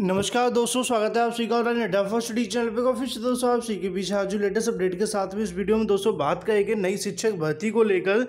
नमस्कार दोस्तों स्वागत है आप सभी का ऑनलाइन अड्डा फर्स्ट डी चैनल पर काफी दोस्तों आप सभी के बीच आज लेटेस्ट अपडेट के साथ में इस वीडियो में दोस्तों बात करेंगे नई शिक्षक भर्ती को लेकर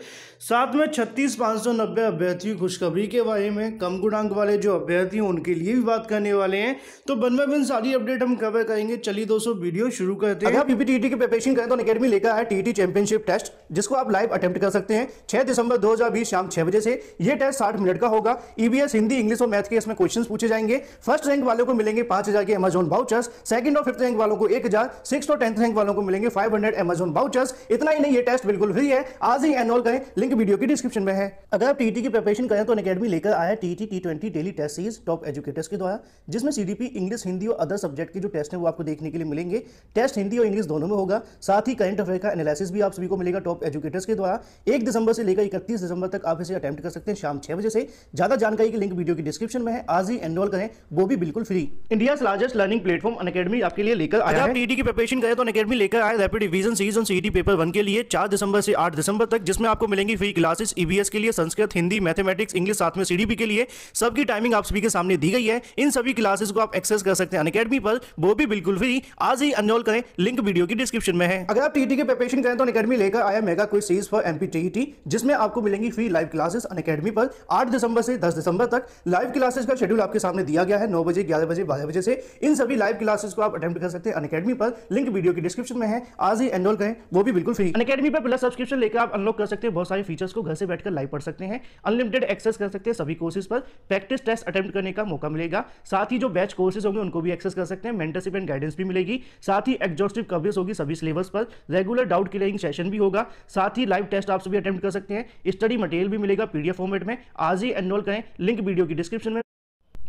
साथ में छत्तीस पाँच सौ नब्बे अभ्यर्थियों खुशखबरी के बारे में कम गुणांक वाले जो अभ्यर्थी हैं उनके लिए भी बात करने वाले हैं तो बन बाय बन सारी अपडेट हम कवर करेंगे चलिए दोस्तों वीडियो शुरू करते हैं पीपीटी e की प्रिपेशन करें तो अकेडमी लेकर आए टी चैंपियनशिप टेस्ट जिसको आप लाइव अटेम्प्ट कर सकते हैं छह दिसंबर दो शाम छह बजे से यह टेस्ट साठ मिनट का होगा ईबीएस e हिंदी इंग्लिश और मैथ के इसमें क्वेश्चन पूछे जाएंगे फर्स्ट रैंक वाले वालों को मिलेंगे पांच हजार के अमेजोन बाउचर्स सेकंड और फिफ्थ रैंक वालों को एक हजार सिक्स और टेंथ रैंक वालों को मिलेंगे फाइव हंड्रेड अमेजोन बाउचर्स इतना ही नहीं ये टेस्ट बिल्कुल फ्री है आज ही एनरोल करें लिंक वीडियो की डिस्क्रिप्शन में है अगर आप टीटी की प्रिपरेशन करें तो अकेडमी लेकर आया TT T twenty daily test series top educators के द्वारा जिसमें सीडीपी इंग्लिश हिंदी और अदर सब्जेक्ट के जो टेस्ट है वो आपको देखने के लिए मिलेंगे टेस्ट हिंदी और इंग्लिश दोनों में होगा साथ ही करंट अफेयर का एनालिसिस भी आप सभी को मिलेगा टॉप एजुकेटर्स के द्वारा एक दिसंबर से लेकर इकतीस दिसंबर तक आप इसे अटेम्प्ट कर सकते हैं शाम छह बजे से ज्यादा जानकारी की लिंक वीडियो की डिस्क्रिप्शन में है आज ही एनरोल करें वो भी बिल्कुल free India largest learning platform Unacademy आपके लिए लेकर अच्छा, आया आप टीटी की प्रिपरेशन करें तो अनकेडमी लेकर आए rapid division series on CT paper one के लिए चार दिसंबर से आठ दिसंबर तक जिसमें आपको मिलेंगी फ्री क्लासेस ईबीएस के लिए संस्कृत हिंदी मैथमेटिक्स इंग्लिश साथ में सीडीपी के लिए सबकी टाइमिंग आप सभी के सामने दी गई है इन सभी क्लासेस को आप एक्सेस कर सकते हैं अकेडमी पर वो भी बिल्कुल फ्री आज ही अनरोल करें लिंक वीडियो की डिस्क्रिप्शन में है अगर आप टीटी की प्रिपरेशन करें तो अकेडमी लेकर आया मेगा कोई सीरीज फॉर एमपी जिसमें आपको मिलेंगी फ्री लाइव क्लासेस अकेडमी पर आठ दिसंबर से दस दिसंबर तक लाइव क्लासेस का शेड्यूल आपके सामने दिया गया है नौ बजे ग्यारह ग्यारह बजे बारह बजे से इन सभी लाइव क्लासेस को आप अटेम्प्ट कर सकते हैं अनकेडमी पर लिंक वीडियो के डिस्क्रिप्शन में है आज ही एनरोल करें वो भी बिल्कुल फ्री अनकेडमी पर प्लस सब्सक्रिप्शन लेकर आप अनलॉक कर सकते हैं बहुत सारे फीचर्स को घर से बैठकर लाइव पढ़ सकते हैं अनलिमिटेड एक्सेस कर सकते हैं सभी कोर्सेज पर प्रैक्टिस टेस्ट अटेम्प्ट करने का मौका मिलेगा साथ ही जो बैच कोर्सेज होंगे उनको भी एक्सेस कर सकते हैं मेंटरशिप एंड गाइडेंस भी मिलेगी साथ ही एग्जॉस्टिव कवरेज होगी सभी सिलेबस पर रेगुलर डाउट क्लियरिंग सेशन भी होगा साथ ही लाइव टेस्ट आप सभी अटेम्प्ट कर सकते हैं स्टडी मटेरियल भी मिलेगा पीडीएफ फॉर्मेट में आज ही एनरोल करें लिंक वीडियो की डिस्क्रिप्शन में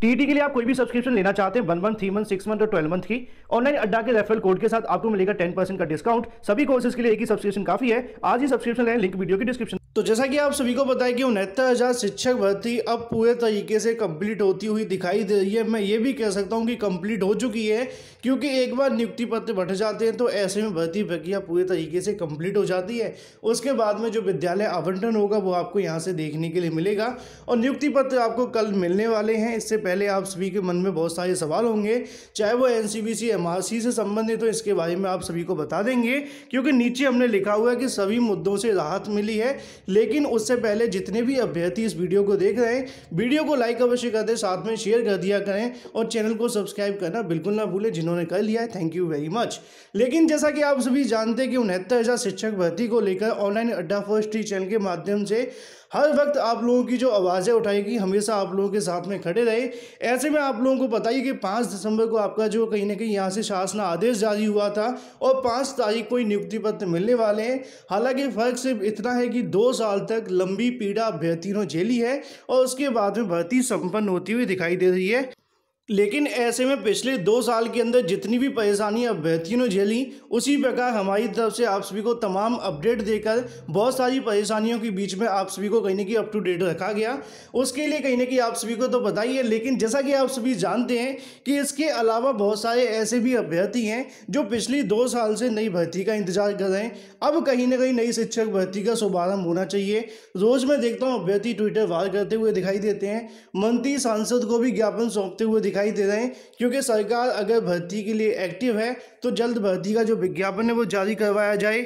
टीटी के लिए आप कोई भी सब्सक्रिप्शन लेना चाहते हैं one month three month six month और ट्वेल्व मंथ की ऑनलाइन अड्डा के रेफरल कोड के साथ आपको मिलेगा टेन परसेंट का डिस्काउंट सभी कोर्सेज के लिए एक ही सब्सक्रिप्शन काफी है आज ही सब्सक्रिप्शन लें लिंक वीडियो की डिस्क्रिप्शन तो जैसा कि आप सभी को बताया कि उनहत्तर हज़ार शिक्षक भर्ती अब पूरे तरीके से कंप्लीट होती हुई दिखाई दे रही है मैं ये भी कह सकता हूँ कि कंप्लीट हो चुकी है क्योंकि एक बार नियुक्ति पत्र बढ़ जाते हैं तो ऐसे में भर्ती प्रक्रिया पूरे तरीके से कंप्लीट हो जाती है उसके बाद में जो विद्यालय आवंटन होगा वो आपको यहाँ से देखने के लिए मिलेगा और नियुक्ति पत्र आपको कल मिलने वाले हैं इससे पहले आप सभी के मन में बहुत सारे सवाल होंगे चाहे वो एन सी से संबंधित हो इसके बारे में आप सभी को बता देंगे क्योंकि नीचे हमने लिखा हुआ है कि सभी मुद्दों से राहत मिली है लेकिन उससे पहले जितने भी अभ्यर्थी इस वीडियो को देख रहे हैं वीडियो को लाइक अवश्य कर दें साथ में शेयर कर दिया करें और चैनल को सब्सक्राइब करना बिल्कुल ना भूलें जिन्होंने कर लिया है थैंक यू वेरी मच लेकिन जैसा कि आप सभी जानते हैं कि उनहत्तर शिक्षक भर्ती को लेकर ऑनलाइन अड्डा फर्स्ट चैनल के माध्यम से हर वक्त आप लोगों की जो आवाज़ें उठाएगी हमेशा आप लोगों के साथ में खड़े रहे ऐसे में आप लोगों को बताइए कि पाँच दिसंबर को आपका जो कहीं ना कहीं यहाँ से शासन आदेश जारी हुआ था और पाँच तारीख को ही नियुक्ति पत्र मिलने वाले हैं हालांकि फ़र्क सिर्फ इतना है कि दो साल तक लंबी पीड़ा अभ्यर्थियों झेली है और उसके बाद में भर्ती संपन्न होती हुई दिखाई दे रही है लेकिन ऐसे में पिछले दो साल के अंदर जितनी भी परेशानी अभ्यर्थियों ने झेली उसी प्रकार हमारी तरफ से आप सभी को तमाम अपडेट देकर बहुत सारी परेशानियों के बीच में आप सभी को कहीं ना कहीं अप टू डेट रखा गया उसके लिए कहीं ना कहीं आप सभी को तो बताइए लेकिन जैसा कि आप सभी जानते हैं कि इसके अलावा बहुत सारे ऐसे भी अभ्यर्थी हैं जो पिछले दो साल से नई भर्ती का इंतजार कर रहे हैं अब कहीं ना कहीं नई शिक्षक भर्ती का शुभारंभ होना चाहिए रोज़ मैं देखता हूँ अभ्यर्थी ट्विटर वार करते हुए दिखाई देते हैं मंत्री सांसद को भी ज्ञापन सौंपते हुए दिखाई दिखाई दे रहे हैं क्योंकि सरकार अगर भर्ती के लिए एक्टिव है तो जल्द भर्ती का जो विज्ञापन है वो जारी करवाया जाए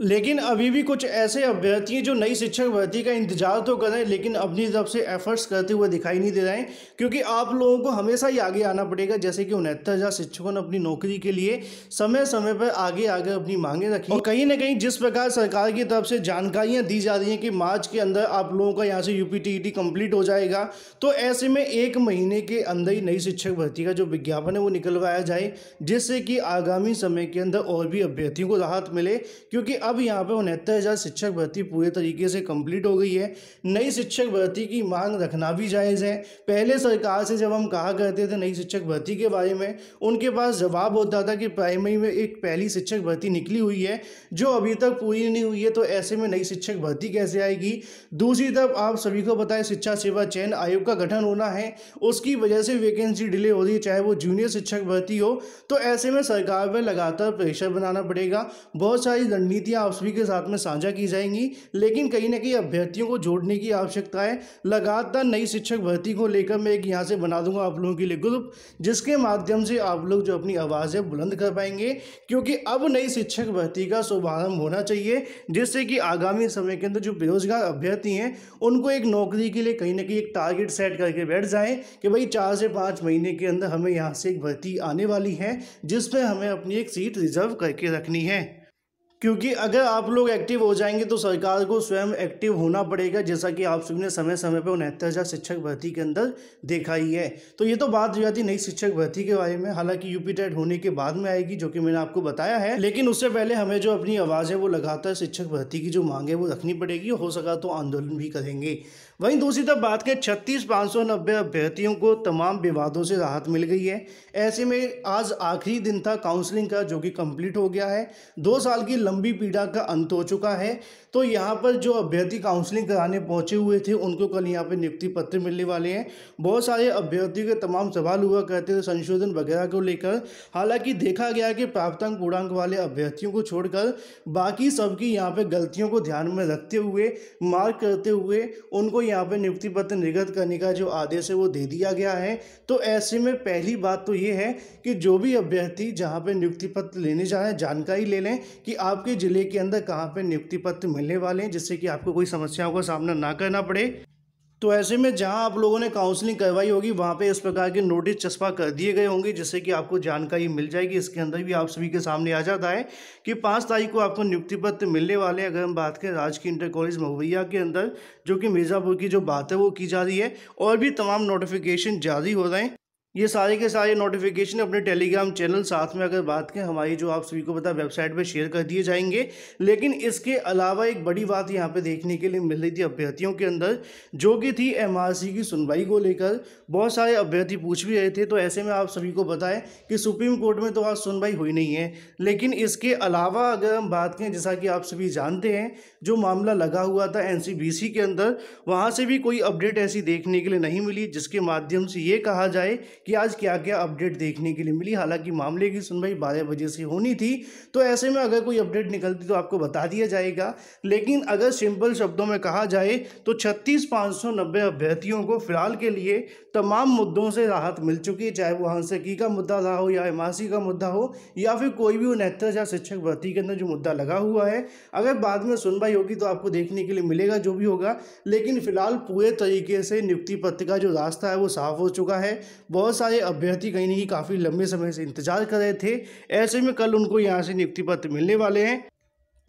लेकिन अभी भी कुछ ऐसे अभ्यर्थी हैं जो नई शिक्षक भर्ती का इंतजार तो कर रहे हैं लेकिन अपनी तरफ से एफर्ट्स करते हुए दिखाई नहीं दे रहे हैं क्योंकि आप लोगों को हमेशा ही आगे आना पड़ेगा जैसे कि उनहत्तर हज़ार शिक्षकों ने अपनी नौकरी के लिए समय समय पर आगे आगे अपनी मांगे रखी और कहीं ना कहीं जिस प्रकार सरकार की तरफ से जानकारियाँ दी जा रही हैं कि मार्च के अंदर आप लोगों का यहाँ से यू पी e हो जाएगा तो ऐसे में एक महीने के अंदर ही नई शिक्षक भर्ती का जो विज्ञापन है वो निकलवाया जाए जिससे कि आगामी समय के अंदर और भी अभ्यर्थियों को राहत मिले क्योंकि अब यहाँ पे उनहत्तर हज़ार शिक्षक भर्ती पूरे तरीके से कंप्लीट हो गई है नई शिक्षक भर्ती की मांग रखना भी जायज़ है पहले सरकार से जब हम कहा करते थे नई शिक्षक भर्ती के बारे में उनके पास जवाब होता था कि प्राइमरी में एक पहली शिक्षक भर्ती निकली हुई है जो अभी तक पूरी नहीं हुई है तो ऐसे में नई शिक्षक भर्ती कैसे आएगी दूसरी तरफ आप सभी को बताएं शिक्षा सेवा चयन आयोग का गठन होना है उसकी वजह से वैकेंसी डिले हो रही है चाहे वो जूनियर शिक्षक भर्ती हो तो ऐसे में सरकार पर लगातार प्रेशर बनाना पड़ेगा बहुत सारी रणनीति आप सभी के साथ में साझा की जाएंगी लेकिन कहीं ना कहीं अभ्यर्थियों को जोड़ने की आवश्यकता है लगातार नई शिक्षक भर्ती को लेकर मैं एक यहाँ से बना दूंगा आप लोगों के लिए ग्रुप जिसके माध्यम से आप लोग जो अपनी आवाज़ है बुलंद कर पाएंगे क्योंकि अब नई शिक्षक भर्ती का शुभारंभ होना चाहिए जिससे कि आगामी समय के अंदर जो बेरोजगार अभ्यर्थी हैं उनको एक नौकरी के लिए कहीं ना कहीं एक टारगेट सेट करके बैठ जाए कि भाई चार से पाँच महीने के अंदर हमें यहाँ से एक भर्ती आने वाली है जिसमें हमें अपनी एक सीट रिजर्व करके रखनी है क्योंकि अगर आप लोग एक्टिव हो जाएंगे तो सरकार को स्वयं एक्टिव होना पड़ेगा जैसा कि आप सबने समय समय पर उनहत्तर हज़ार शिक्षक भर्ती के अंदर देखा ही है तो ये तो बात हो जाती नई शिक्षक भर्ती के बारे में हालांकि यूपी टेट होने के बाद में आएगी जो कि मैंने आपको बताया है लेकिन उससे पहले हमें जो अपनी आवाज़ है वो लगातार शिक्षक भर्ती की जो मांग है वो रखनी पड़ेगी हो सका तो आंदोलन भी करेंगे वहीं दूसरी तरफ बात करें छत्तीस पाँच अभ्यर्थियों को तमाम विवादों से राहत मिल गई है ऐसे में आज आखिरी दिन था काउंसलिंग का जो कि कंप्लीट हो गया है दो साल की लंबी पीड़ा का अंत हो चुका है तो यहाँ पर जो अभ्यर्थी काउंसलिंग कराने पहुँचे हुए थे उनको कल यहाँ पर नियुक्ति पत्र मिलने वाले हैं बहुत सारे अभ्यर्थियों के तमाम सवाल हुआ करते थे संशोधन वगैरह को लेकर हालांकि देखा गया कि प्राप्तांक पूर्णांक वाले अभ्यर्थियों को छोड़कर बाकी सबकी यहाँ पर गलतियों को ध्यान में रखते हुए मार्क करते हुए उनको यहाँ पर नियुक्ति पत्र निर्गत करने का जो आदेश है वो दे दिया गया है तो ऐसे में पहली बात तो ये है कि जो भी अभ्यर्थी जहाँ पर नियुक्ति पत्र लेने जा रहे हैं जानकारी ले लें कि आपके ज़िले के अंदर कहाँ पर नियुक्ति पत्र मिलने वाले हैं जिससे कि आपको कोई समस्याओं का सामना ना करना पड़े तो ऐसे में जहां आप लोगों ने काउंसलिंग करवाई होगी वहां पे इस प्रकार के नोटिस चस्पा कर दिए गए होंगे जिससे कि आपको जानकारी मिल जाएगी इसके अंदर भी आप सभी के सामने आ जाता है कि पाँच तारीख को आपको नियुक्ति पत्र मिलने वाले हैं अगर हम बात करें राजकीय इंटर कॉलेज महवैया के अंदर जो कि मिर्ज़ापुर की जो बात है वो की जा रही है और भी तमाम नोटिफिकेशन जारी हो रहे हैं ये सारे के सारे नोटिफिकेशन अपने टेलीग्राम चैनल साथ में अगर बात करें हमारी जो आप सभी को पता वेबसाइट पे शेयर कर दिए जाएंगे लेकिन इसके अलावा एक बड़ी बात यहाँ पे देखने के लिए मिल रही थी अभ्यर्थियों के अंदर जो कि थी एमआरसी की सुनवाई को लेकर बहुत सारे अभ्यर्थी पूछ भी रहे थे तो ऐसे में आप सभी को बताएं कि सुप्रीम कोर्ट में तो आज सुनवाई हुई नहीं है लेकिन इसके अलावा अगर हम बात करें जैसा कि आप सभी जानते हैं जो मामला लगा हुआ था एन के अंदर वहाँ से भी कोई अपडेट ऐसी देखने के लिए नहीं मिली जिसके माध्यम से ये कहा जाए कि आज क्या क्या अपडेट देखने के लिए मिली हालांकि मामले की सुनवाई बारह बजे से होनी थी तो ऐसे में अगर कोई अपडेट निकलती तो आपको बता दिया जाएगा लेकिन अगर सिंपल शब्दों में कहा जाए तो छत्तीस अभ्यर्थियों को फिलहाल के लिए तमाम मुद्दों से राहत मिल चुकी है चाहे वो हंसकी का मुद्दा रहा हो या एमआरसी का मुद्दा हो या फिर कोई भी उनहत्तर या शिक्षक भर्ती के अंदर जो मुद्दा लगा हुआ है अगर बाद में सुनवाई होगी तो आपको देखने के लिए मिलेगा जो भी होगा लेकिन फिलहाल पूरे तरीके से नियुक्ति पत्र का जो रास्ता है वो साफ हो चुका है बहुत बहुत सारे अभ्यर्थी कहीं नहीं काफ़ी लंबे समय से इंतजार कर रहे थे ऐसे में कल उनको यहाँ से नियुक्ति पत्र मिलने वाले हैं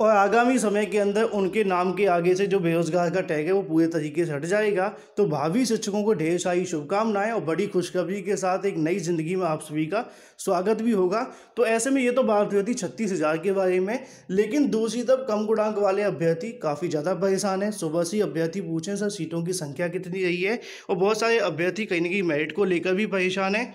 और आगामी समय के अंदर उनके नाम के आगे से जो बेरोजगार का टैग है वो पूरे तरीके से हट जाएगा तो भावी शिक्षकों को ढेर सारी शुभकामनाएं और बड़ी खुशखबरी के साथ एक नई जिंदगी में आप सभी का स्वागत भी होगा तो ऐसे में ये तो बात हुई थी छत्तीस हज़ार के बारे में लेकिन दूसरी तरफ कम गुणांक वाले अभ्यर्थी काफ़ी ज़्यादा परेशान हैं सुबह से अभ्यर्थी पूछें सर सीटों की संख्या कितनी रही है और बहुत सारे अभ्यर्थी कहीं ना कहीं मेरिट को लेकर भी परेशान हैं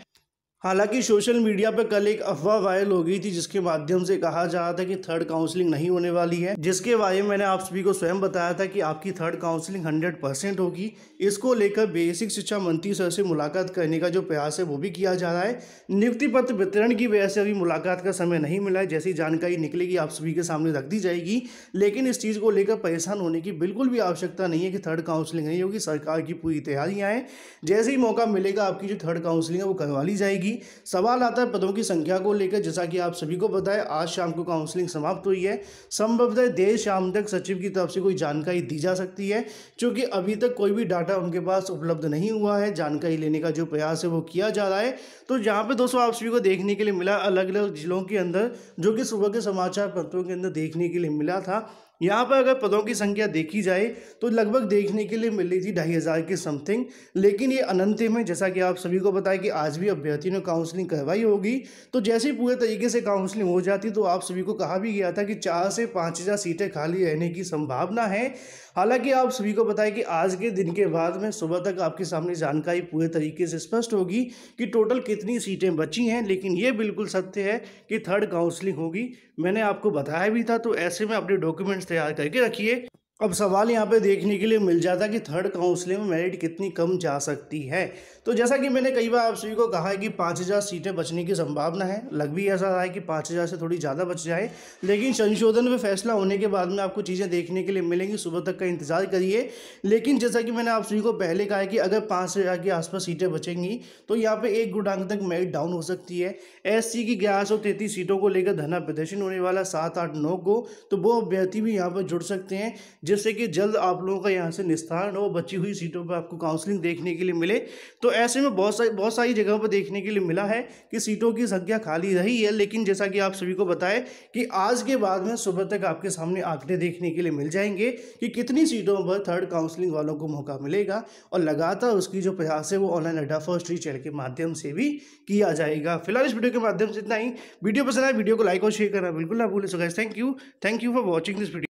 हालांकि सोशल मीडिया पर कल एक अफवाह वायरल हो गई थी जिसके माध्यम से कहा जा रहा था कि थर्ड काउंसलिंग नहीं होने वाली है जिसके बारे में मैंने आप सभी को स्वयं बताया था कि आपकी थर्ड काउंसलिंग 100 परसेंट होगी इसको लेकर बेसिक शिक्षा मंत्री सर से मुलाकात करने का जो प्रयास है वो भी किया जा रहा है नियुक्ति पत्र वितरण की वजह से अभी मुलाकात का समय नहीं मिला है जैसी जानकारी निकलेगी आप सभी के सामने रख दी जाएगी लेकिन इस चीज़ को लेकर परेशान होने की बिल्कुल भी आवश्यकता नहीं है कि थर्ड काउंसलिंग नहीं होगी सरकार की पूरी तैयारियाँ हैं जैसे ही मौका मिलेगा आपकी जो थर्ड काउंसलिंग है वो करवा ली जाएगी जाएगी सवाल आता है पदों की संख्या को लेकर जैसा कि आप सभी को पता आज शाम को काउंसलिंग समाप्त हुई है संभवतः देर शाम तक सचिव की तरफ से कोई जानकारी दी जा सकती है क्योंकि अभी तक कोई भी डाटा उनके पास उपलब्ध नहीं हुआ है जानकारी लेने का जो प्रयास है वो किया जा रहा है तो यहाँ पर दोस्तों आप सभी को देखने के लिए मिला अलग अलग जिलों के अंदर जो कि सुबह के समाचार पत्रों के अंदर देखने के लिए मिला था यहाँ पर अगर पदों की संख्या देखी जाए तो लगभग देखने के लिए मिली थी ढाई हज़ार के समथिंग लेकिन ये अनंत में जैसा कि आप सभी को बताया कि आज भी अभ्यर्थियों ने काउंसलिंग करवाई होगी तो जैसे ही पूरे तरीके से काउंसलिंग हो जाती तो आप सभी को कहा भी गया था कि चार से पाँच हज़ार सीटें खाली रहने की संभावना है हालांकि आप सभी को बताया कि आज के दिन के बाद में सुबह तक आपके सामने जानकारी पूरे तरीके से स्पष्ट होगी कि टोटल कितनी सीटें बची हैं लेकिन ये बिल्कुल सत्य है कि थर्ड काउंसलिंग होगी मैंने आपको बताया भी था तो ऐसे में अपने documents c'est-à-dire que la qui est, अब सवाल यहाँ पे देखने के लिए मिल जाता है कि थर्ड काउंसलिंग में मेरिट कितनी कम जा सकती है तो जैसा कि मैंने कई बार आप सभी को कहा है कि पाँच हज़ार सीटें बचने की संभावना है लग भी ऐसा रहा है कि पाँच हज़ार से थोड़ी ज़्यादा बच जाए लेकिन संशोधन में फैसला होने के बाद में आपको चीज़ें देखने के लिए मिलेंगी सुबह तक का इंतजार करिए लेकिन जैसा कि मैंने आप सभी को पहले कहा है कि अगर पाँच हज़ार के आसपास सीटें बचेंगी तो यहाँ पर एक गुडांग तक मेरिट डाउन हो सकती है एस की ग्यारह सीटों को लेकर धरना प्रदर्शन होने वाला सात आठ नौ को तो वो अभ्यर्थी भी यहाँ पर जुड़ सकते हैं जिससे कि जल्द आप लोगों का यहाँ से निस्तारण हो बची हुई सीटों पर आपको काउंसलिंग देखने के लिए मिले तो ऐसे में बहुत सारी बहुत सारी जगहों पर देखने के लिए मिला है कि सीटों की संख्या खाली रही है लेकिन जैसा कि आप सभी को बताएं कि आज के बाद में सुबह तक आपके सामने आंकड़े देखने के लिए मिल जाएंगे कि कितनी सीटों पर थर्ड काउंसलिंग वालों को मौका मिलेगा और लगातार उसकी जो प्रयास है वो ऑनलाइन अड्डा फर्स्ट री चैनल के माध्यम से भी किया जाएगा फिलहाल इस वीडियो के माध्यम से इतना ही वीडियो पसंद आए वीडियो को लाइक और शेयर करना बिल्कुल ना भूलें so thank you thank you for watching this video